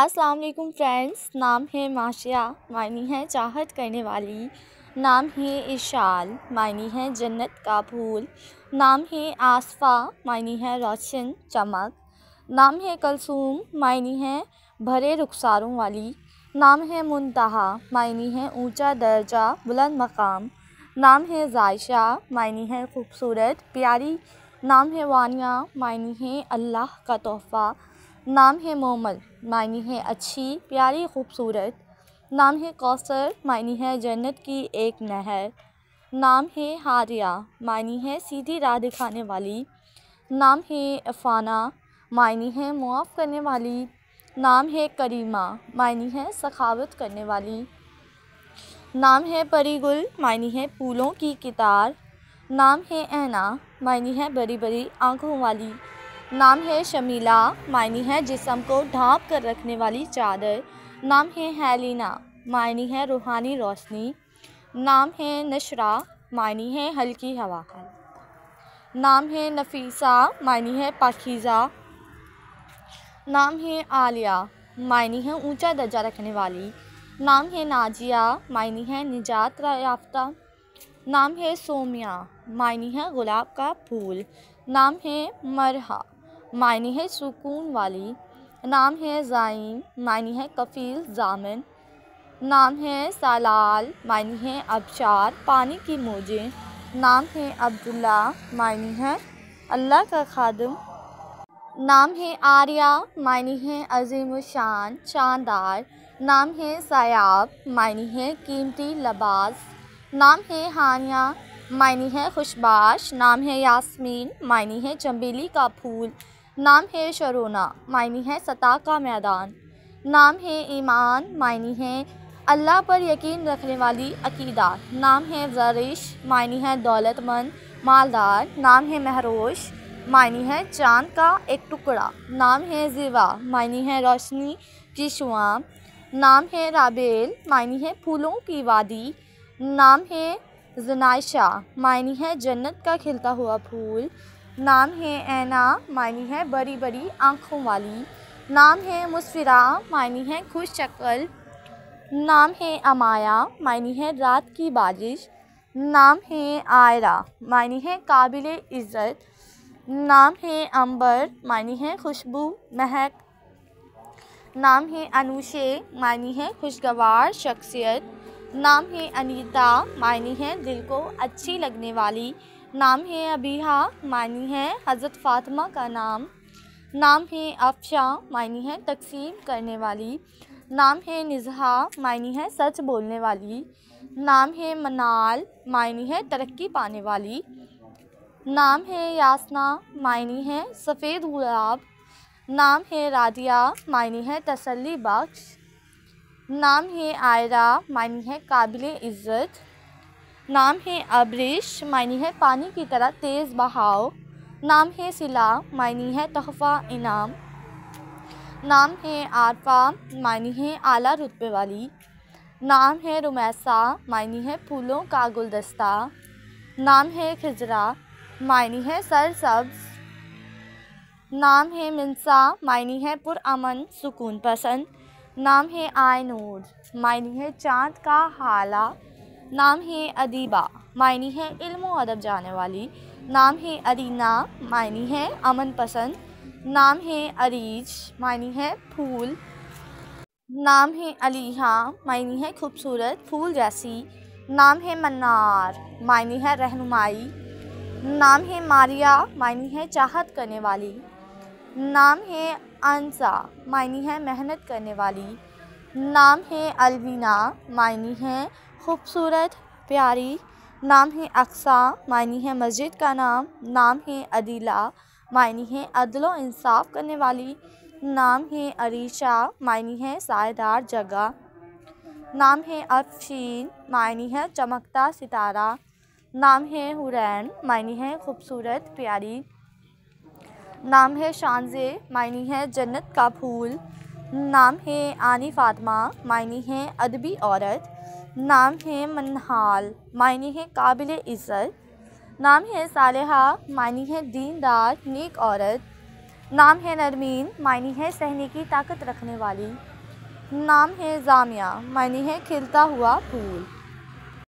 अस्सलाम वालेकुम फ्रेंड्स नाम है माशिया मायनी है चाहत करने वाली नाम है इशाल मायनी है जन्नत का फूल नाम है आसफ़ा मायनी है रोशन चमक नाम है कलसूम मायनी है भरे रुखसारों वाली नाम है मुंतहा मायनी है ऊंचा दर्जा बुलंद मकाम नाम है जायशा मायनी है खूबसूरत प्यारी नाम है वानिया मायनी है अल्लाह का तोहफ़ा नाम है मोमल मायनी है अच्छी प्यारी खूबसूरत नाम है कौसर मायनी है जन्नत की एक नहर नाम है हारिया मायनी है सीधी राह दिखाने वाली नाम है अफाना मायनी है मुआफ़ करने वाली नाम है करीमा मायनी है सखावत करने वाली नाम है परी गुल मायनी है फूलों की कितार नाम है ऐना मायनी है बड़ी बड़ी आँखों वाली नाम है शमीला मायनी है जिसम को ढांप कर रखने वाली चादर नाम है हेलिना मायनी है रूहानी रोशनी नाम है नशरा मायनी है हल्की हवा नाम है नफीसा मायनी है पाखीज़ा नाम है आलिया मायनी है ऊंचा दर्जा रखने वाली नाम है नाजिया मायनी है निजात याफ्ता नाम है सोमिया मायनी है गुलाब का फूल नाम है मरहा मायने है सुकून वाली नाम है ज़ाइम मायने है कफ़ील जामन नाम है सालाल मायने है अबशार पानी की मोजें नाम है अब्दुल्ला मायने है अल्लाह का खादम नाम है आर्या मायने है अजीम शान शानदार नाम है सयाब मायने है कीमती लबास नाम है हानिया मायने है खुशबाश नाम है यास्मीन मायने है चम्बेली का फूल नाम है शरोना मायनी है सता का मैदान नाम है ईमान मायनी है अल्लाह पर यकीन रखने वाली अकीदा नाम है जरिश मायनी है दौलतमंद मालदार नाम है महरोश मायनी है चांद का एक टुकड़ा नाम है जीवा मायनी है रोशनी की शुआ नाम है राबेल मायनी है फूलों की वादी नाम है जनाइशा मायनी है जन्नत का खिलता हुआ फूल नाम है ऐना मानी है बड़ी बड़ी आँखों वाली नाम है मुसफरा मानी है खुश शक्ल नाम है अमाया मानी है रात की बारिश नाम है आयरा मानी है काबिल इज़्ज़त नाम है अंबर मानी है खुशबू महक नाम है अनुषे मानी है खुशगवार शख्सियत नाम है अनीता मानी है दिल को अच्छी लगने वाली नाम है अबीहा मानी है हज़रत फ़ातिमा का नाम नाम है अफशा मानी है तकसीम करने वाली नाम है निजहा मानी है सच बोलने वाली नाम है मनाल मानी है तरक्की पाने वाली नाम है यासना मानी है सफ़ेद गुलाब नाम है राधिया मानी है तसल्ली बख्श नाम है आयरा मानी है काबिल इज़्ज़त नाम है अब्रिश मायनी है पानी की तरह तेज़ बहाव नाम है सिला मायनी है तहफ़ा इनाम नाम है आरफा मायनी है आला रुतबे वाली नाम है रुमैसा मायनी है फूलों का गुलदस्ता नाम है खजरा मायनी है सरसब्ज नाम है मिनसा मायनी है पुरअमन सुकून पसंद नाम है आय मायनी है चाँद का हाला नाम है अदीबा मायनी है इल्म अदब जाने वाली नाम है अरीना मायनी है अमन पसंद नाम है अरीज मायनी है फूल नाम है अलीहा मायनी है खूबसूरत फूल जैसी नाम है मन्नार मायनी है रहनुमाई नाम है मारिया मायनी है चाहत करने वाली नाम है अंसा मायनी है मेहनत करने वाली नाम है अलवीना मायनी है खूबसूरत प्यारी नाम है अक्सा मायनी है मस्जिद का नाम नाम है अदीला मायनी है अदलो इंसाफ करने वाली नाम है अरीशा मायनी है सायेदार जगह नाम है अफशीन मायनी है चमकता सितारा नाम है हुरैन मायनी है खूबसूरत प्यारी नाम है शानजे मायनी है जन्नत का फूल नाम है आनी फातमा मायने है अदबी औरत नाम है मनहाल मायने है काबिल इज़्ज़त नाम है साल मायने है दीनदार नेक औरत नाम है नरमीन मायने है सहने की ताकत रखने वाली नाम है जामिया मायने है खिलता हुआ फूल